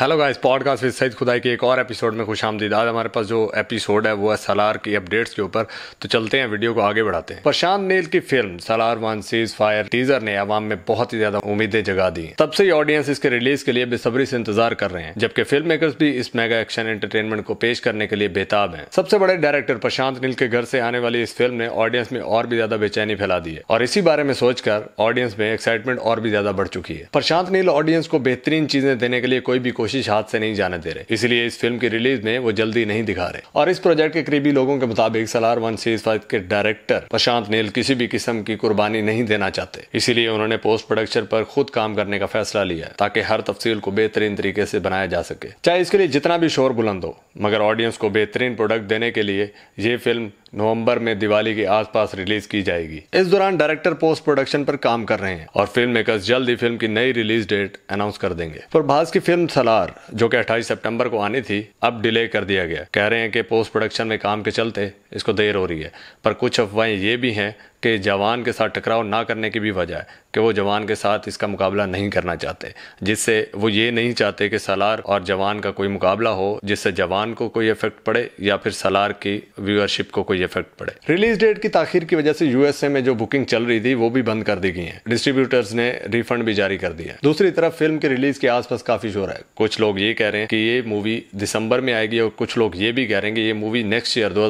hello guys podcast with Saeed Khudai के एक और एपिसोड में खुश आमदीद आज हमारे पास जो एपिसोड है वो है सलार की अपडेट्स के ऊपर तो चलते हैं वीडियो को आगे बढ़ाते हैं प्रशांत नील की film Salaar one ceasefire teaser ने आवाम में बहुत ही ज्यादा उम्मीदें जगा दी तब से ही ऑडियंस इसके रिलीज के लिए बेसब्री से इंतजार कर रहे हैं जबकि फिल्म मेकर्स भी इस मेगा एक्शन एंटरटेनमेंट को पेश करने के लिए बेताब है सबसे बड़े डायरेक्टर प्रशांत नील के घर से आने वाली इस फिल्म ने ऑडियंस में और भी ज्यादा बेचैनी फैला दी है और इसी बारे में सोचकर ऑडियंस में एक्साइटमेंट और भी ज्यादा बढ़ चुकी है प्रशांत नील ऑडियंस को बेहतरीन चीजें देने के लिए कोई कोई भी कोशिश हाथ से नहीं जाने दे रहे इसलिए इस फिल्म की रिलीज में वो जल्दी नहीं दिखा रहे और इस प्रोजेक्ट के करीबी लोगों के मुताबिक सलार वन सीरीज फाइव के डायरेक्टर प्रशांत नील किसी भी किस्म की कुर्बानी नहीं देना चाहते इसीलिए उन्होंने पोस्ट प्रोडक्शन पर खुद काम करने का फैसला लिया ताकि हर तफसील को बेहतरीन तरीके से बनाया जा सके चाहे इसके लिए जितना भी शोर बुलंद हो मगर ऑडियंस को बेहतरीन प्रोडक्ट देने के लिए ये फिल्म नवंबर में दिवाली के आसपास रिलीज की जाएगी इस दौरान डायरेक्टर पोस्ट प्रोडक्शन पर काम कर रहे हैं और फिल्म मेकर्स जल्द ही फिल्म की नई रिलीज डेट अनाउंस कर देंगे प्रभास की फिल्म सलार जो कि 28 सितंबर को आनी थी अब डिले कर दिया गया कह रहे हैं कि पोस्ट प्रोडक्शन में काम के चलते इसको देर हो रही है पर कुछ अफवाहें ये भी हैं के जवान के साथ टकराव ना करने की भी वजह है कि वो जवान के साथ इसका मुकाबला नहीं करना चाहते जिससे वो ये नहीं चाहते कि सलार और जवान का कोई मुकाबला हो जिससे जवान को कोई इफेक्ट पड़े या फिर सलार की व्यूअरशिप को कोई इफेक्ट पड़े रिलीज डेट की तखिर की वजह से यूएसए में जो बुकिंग चल रही थी वो भी बंद कर दी गई है डिस्ट्रीब्यूटर्स ने रिफंड भी जारी कर दिया दूसरी तरफ फिल्म के रिलीज के आसपास काफी शोर है कुछ लोग ये कह रहे हैं कि ये मूवी दिसंबर में आएगी और कुछ लोग ये भी कह रहे हैं कि ये मूवी नेक्स्ट ईयर दो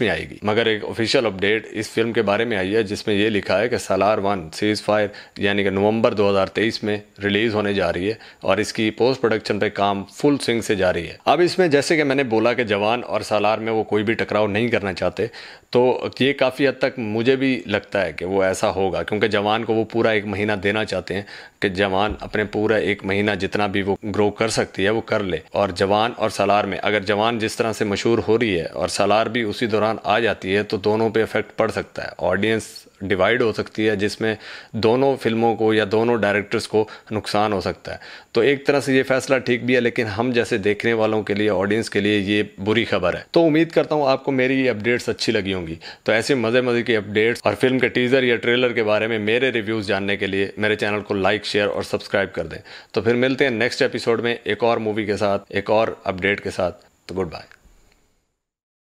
में आएगी मगर एक ऑफिशियल अपडेट इस फिल्म के बारे में आई आई है जिसमें ये लिखा है कि सलार वन सीज़ फायर यानी कि नवंबर 2023 में रिलीज़ होने जा रही है और इसकी पोस्ट प्रोडक्शन पे काम फुल स्विंग से जारी है अब इसमें जैसे कि मैंने बोला कि जवान और सालार में वो कोई भी टकराव नहीं करना चाहते तो ये काफ़ी हद तक मुझे भी लगता है कि वो ऐसा होगा क्योंकि जवान को वो पूरा एक महीना देना चाहते हैं कि जवान अपने पूरा एक महीना जितना भी वो ग्रो कर सकती है वो कर ले और जवान और सालार में अगर जवान जिस तरह से मशहूर हो रही है और सालार भी उसी दौरान आ जाती है तो दोनों पे इफेक्ट पड़ सकता है ऑडियंस ऑडियंस डिवाइड हो सकती है जिसमें दोनों फिल्मों को या दोनों डायरेक्टर्स को नुकसान हो सकता है तो एक तरह से ये फैसला ठीक भी है लेकिन हम जैसे देखने वालों के लिए ऑडियंस के लिए ये बुरी खबर है तो उम्मीद करता हूँ आपको मेरी अपडेट्स अच्छी लगी होंगी तो ऐसे मज़े मज़े की अपडेट्स और फिल्म के टीज़र या ट्रेलर के बारे में मेरे रिव्यूज़ जानने के लिए मेरे चैनल को लाइक शेयर और सब्सक्राइब कर दें तो फिर मिलते हैं नेक्स्ट एपिसोड में एक और मूवी के साथ एक और अपडेट के साथ तो गुड बाय